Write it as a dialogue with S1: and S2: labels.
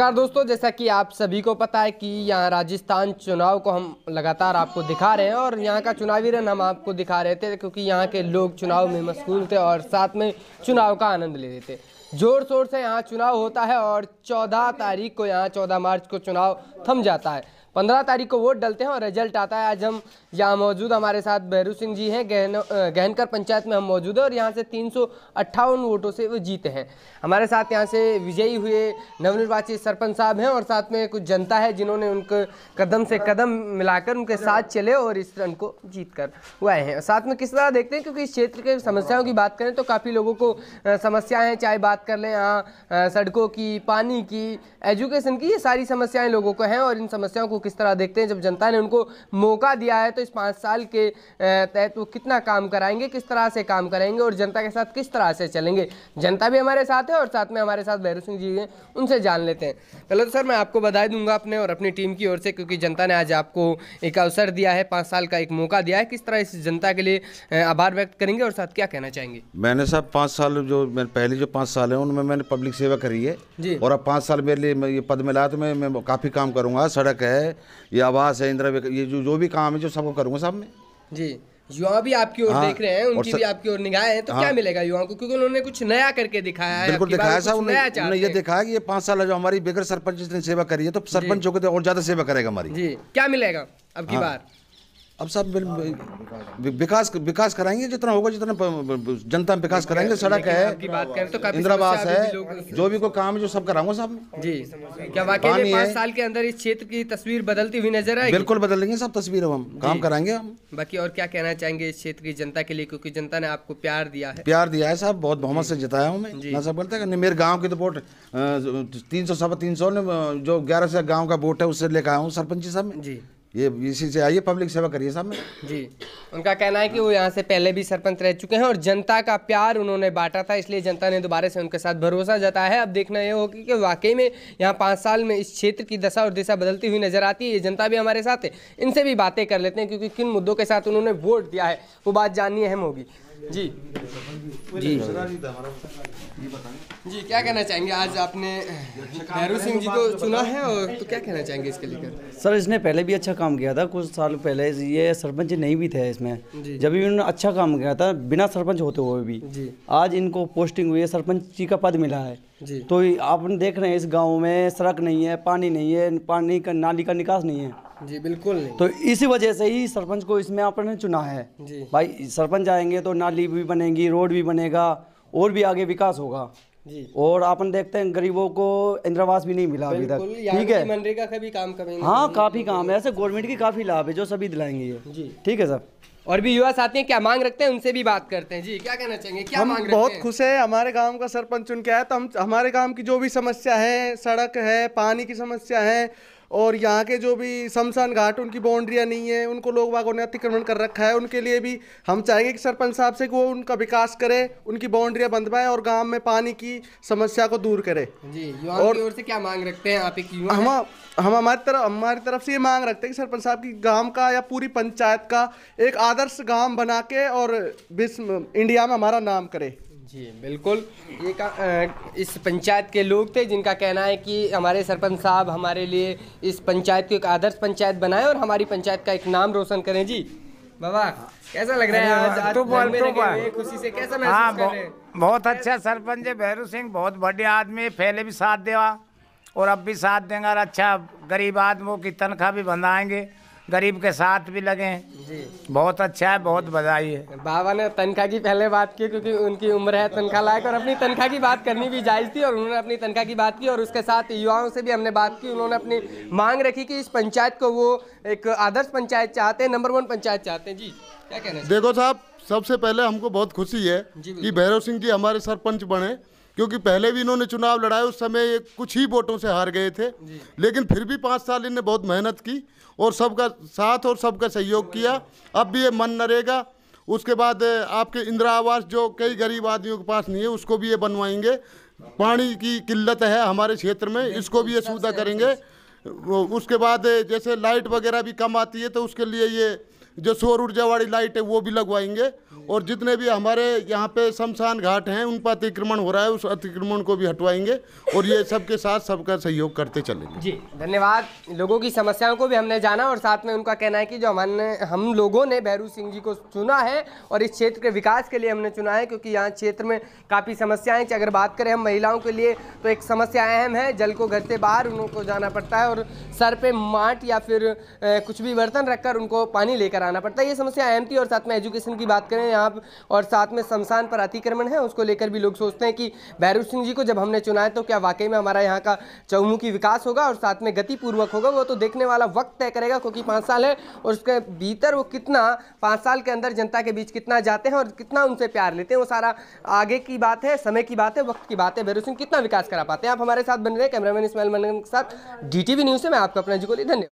S1: नमस्कार दोस्तों जैसा कि आप सभी को पता है कि यहाँ राजस्थान चुनाव को हम लगातार आपको दिखा रहे हैं और यहाँ का चुनावी रन हम आपको दिखा रहे थे क्योंकि यहाँ के लोग चुनाव में मशगूल थे और साथ में चुनाव का आनंद ले रहे थे जोर शोर से यहाँ चुनाव होता है और 14 तारीख को यहाँ 14 मार्च को चुनाव थम जाता है पंद्रह तारीख को वोट डलते हैं और रिजल्ट आता है आज हम यहाँ मौजूद हमारे साथ भैरू सिंह जी हैं गहन गहनकर पंचायत में हम मौजूद हैं और यहाँ से तीन वोटों से वो जीते हैं हमारे साथ यहाँ से विजयी हुए नवनिर्वाचित सरपंच साहब हैं और साथ में कुछ जनता है जिन्होंने उनके कदम से कदम मिलाकर उनके साथ चले और इस रन को जीत कर हुए हैं साथ में किस तरह देखते हैं क्योंकि इस क्षेत्र के समस्याओं की बात करें तो काफ़ी लोगों को समस्याएँ हैं चाहे बात कर लें यहाँ सड़कों की पानी की एजुकेशन की ये सारी समस्याएँ लोगों को हैं और इन समस्याओं को किस तरह देखते हैं जब जनता ने उनको मौका दिया है तो इस पाँच साल के तहत वो कितना काम कराएंगे किस तरह से काम करेंगे और जनता के साथ किस तरह से चलेंगे जनता भी हमारे साथ है और साथ में हमारे साथ भैरू सिंह जी हैं उनसे जान लेते हैं पहले तो सर मैं आपको बधाई दूंगा अपने और अपनी टीम की ओर से क्योंकि जनता ने आज आपको एक अवसर दिया है पाँच साल का एक मौका दिया है किस तरह इस जनता के लिए आभार व्यक्त करेंगे और साथ क्या कहना चाहेंगे
S2: मैंने साहब पाँच साल जो मैंने पहले जो पाँच साल हैं उनमें मैंने पब्लिक सेवा करी है और अब पाँच साल मेरे लिए ये पद मिला तो मैं काफ़ी काम करूँगा सड़क है है ये आवास है इंदिरा ये जो जो भी काम है जो सबको करूँगा सब में जी युवा भी आपकी ओर हाँ, देख रहे हैं उनकी भी आपकी
S1: ओर निगाह है तो हाँ, क्या मिलेगा युवाओं को क्योंकि उन्होंने कुछ नया करके दिखाया है बिल्कुल दिखाया साहब उन्होंने उन्होंने ये
S2: दिखाया कि ये पांच साल जो हमारी बेगर सरपंच जिसने सेवा करी है तो सरपंच होकर तो और ज्यादा सेवा करेगा हमारी
S1: जी क्या मिलेगा अब की हाँ। बार
S2: अब साहब विकास विकास कराएंगे जितना होगा जितना जनता में विकास कराएंगे सड़क है
S1: तो इंदिरावास है
S2: जो भी कोई काम है जो सब कराऊंगा सब जी क्या वाकई पाँच
S1: साल के अंदर इस क्षेत्र की तस्वीर बदलती हुई नजर आएगी बिल्कुल
S2: बदल देंगे सब तस्वीर हम काम कराएंगे हम
S1: बाकी और क्या कहना चाहेंगे इस क्षेत्र की जनता के लिए क्योंकि जनता ने आपको प्यार दिया है
S2: प्यार दिया है साहब बहुत बहुमत से जिताया हूँ मैं सब बोलते हैं मेरे गाँव की तो वोट तीन सौ सवा तीन सौ जो ग्यारह से गाँव का वोट है उससे लेकर आया हूँ सरपंच साहब जी ये इसी से आइए पब्लिक सेवा करिए साहब जी
S1: उनका कहना है कि वो यहाँ से पहले भी सरपंच रह चुके हैं और जनता का प्यार उन्होंने बांटा था इसलिए जनता ने दोबारा से उनके साथ भरोसा जताया है अब देखना यह होगा कि वाकई में यहाँ पाँच साल में इस क्षेत्र की दशा और दिशा बदलती हुई नजर आती है ये जनता भी हमारे साथ है इनसे भी बातें कर लेते हैं क्योंकि किन मुद्दों के साथ उन्होंने वोट दिया है वो बात जाननी अहम होगी जी जी जी क्या कहना चाहेंगे आज आपने नेहरू सिंह जी को चुना है और तो क्या कहना चाहेंगे इसके लेकर सर इसने पहले भी अच्छा काम किया था कुछ साल पहले ये सरपंच नहीं भी थे इसमें जब भी उन्होंने अच्छा काम किया था बिना सरपंच होते हुए भी आज इनको पोस्टिंग हुई है सरपंच जी का पद मिला है तो आप देख रहे हैं इस गाँव में सड़क नहीं है पानी नहीं है पानी का नाली का निकास नहीं है जी बिल्कुल नहीं तो इसी वजह से ही सरपंच को इसमें आपने चुना है जी भाई सरपंच आएंगे तो नाली भी बनेगी रोड भी बनेगा और भी आगे विकास होगा जी और आपन देखते हैं गरीबों को इंद्रावास भी नहीं मिला अभी तक ठीक है मनरेगा का भी काम करेंगे हाँ काफी काम है ऐसे गवर्नमेंट की काफी लाभ है जो सभी दिलाएंगे जी ठीक है सर और भी युवा साथी क्या मांग रखते हैं उनसे भी बात करते हैं जी क्या कहना चाहेंगे क्या हम मांग बहुत खुश है हमारे गांव का सरपंच चुन के आया तो हम हमारे गांव की जो भी समस्या है सड़क है पानी की समस्या है और यहाँ के जो भी शमशान घाट उनकी बाउंड्रियाँ नहीं है उनको लोग बागों ने अतिक्रमण कर रखा है उनके लिए भी हम चाहेंगे कि सरपंच साहब से कि वो उनका विकास करें उनकी बाउंड्रियाँ बंधवाएँ और गाँव में पानी की समस्या को दूर करें जी और की ओर से क्या मांग रखते हैं आप एक हम हम हमारी तरफ हमारी तरफ से ये मांग रखते हैं कि सरपंच साहब की गाँव का या पूरी पंचायत का एक आदर्श गाँव बना के और विश्व इंडिया में हमारा नाम करे जी बिल्कुल ये का इस पंचायत के लोग थे जिनका कहना है कि हमारे सरपंच साहब हमारे लिए इस पंचायत को एक आदर्श पंचायत बनाएं और हमारी पंचायत का एक नाम रोशन
S2: करें जी बाबा कैसा लग रहा है आज, तो बोल तो खुशी से कैसा हाँ, महसूस हाँ, कर रहे हैं बहुत अच्छा सरपंच है भैरू सिंह बहुत बढ़िया आदमी है पहले भी साथ देवा और अब भी साथ देंगे और अच्छा गरीब आदमियों की तनख्वाह भी बंधाएंगे गरीब के साथ भी लगे हैं जी बहुत अच्छा है बहुत बधाई है बाबा ने तनख्वाह की पहले बात की क्योंकि उनकी
S1: उम्र है तनख्वाह लायक और अपनी तनख्वाह की बात करनी भी जायज़ थी और उन्होंने अपनी तनख्वाह की बात की और उसके साथ युवाओं से भी हमने बात की उन्होंने अपनी मांग रखी कि इस पंचायत को वो एक आदर्श पंचायत चाहते हैं नंबर वन पंचायत चाहते हैं जी क्या कहना देखो
S2: साहब सबसे पहले हमको बहुत खुशी है कि भैरव सिंह जी हमारे सरपंच बने क्योंकि पहले भी इन्होंने चुनाव लड़ाए उस समय ये कुछ ही वोटों से हार गए थे लेकिन फिर भी पाँच साल इनने बहुत मेहनत की और सबका साथ और सबका सहयोग किया अब भी ये मन नरेगा उसके बाद आपके इंदिरा आवास जो कई गरीब आदमियों के पास नहीं है उसको भी ये बनवाएंगे पानी की किल्लत है हमारे क्षेत्र में इसको भी ये सुविधा करेंगे उसके बाद जैसे लाइट वगैरह भी कम आती है तो उसके लिए ये जो सौर ऊर्जा वाली लाइट है वो भी लगवाएंगे और जितने भी हमारे यहाँ पे शमशान घाट हैं उन पर अतिक्रमण हो रहा है उस अतिक्रमण को भी हटवाएंगे और ये सबके साथ सबका सहयोग करते चलेंगे जी
S1: धन्यवाद लोगों की समस्याओं को भी हमने जाना और साथ में उनका कहना है कि जो हमने हम लोगों ने बैरू सिंह जी को चुना है और इस क्षेत्र के विकास के लिए हमने चुना है क्योंकि यहाँ क्षेत्र में काफ़ी समस्याएं अगर बात करें हम महिलाओं के लिए तो एक समस्या अहम है जल को घर से बाहर उनको जाना पड़ता है और सर पे माट या फिर कुछ भी बर्तन रखकर उनको पानी लेकर कराना पड़ता है ये समस्या अहम थी और साथ में एजुकेशन की बात करें यहाँ और साथ में शमशान पर अतिक्रमण है उसको लेकर भी लोग सोचते हैं कि भैरव सिंह जी को जब हमने चुना है तो क्या वाकई में हमारा यहाँ का चौमुखी विकास होगा और साथ में गतिपूर्वक होगा वो तो देखने वाला वक्त तय करेगा क्योंकि पाँच साल है और उसके भीतर वो कितना पाँच साल के अंदर जनता के बीच कितना जाते हैं और कितना उनसे प्यार लेते हैं वो सारा आगे की बात है समय की बात है वक्त की बात है भैरव सिंह कितना विकास करा पाते हैं आप हमारे साथ बन रहे कैमरामैन इसमाइल मनन के साथ डी टी न्यूज़ से मैं आपको अपना जी को धन्यवाद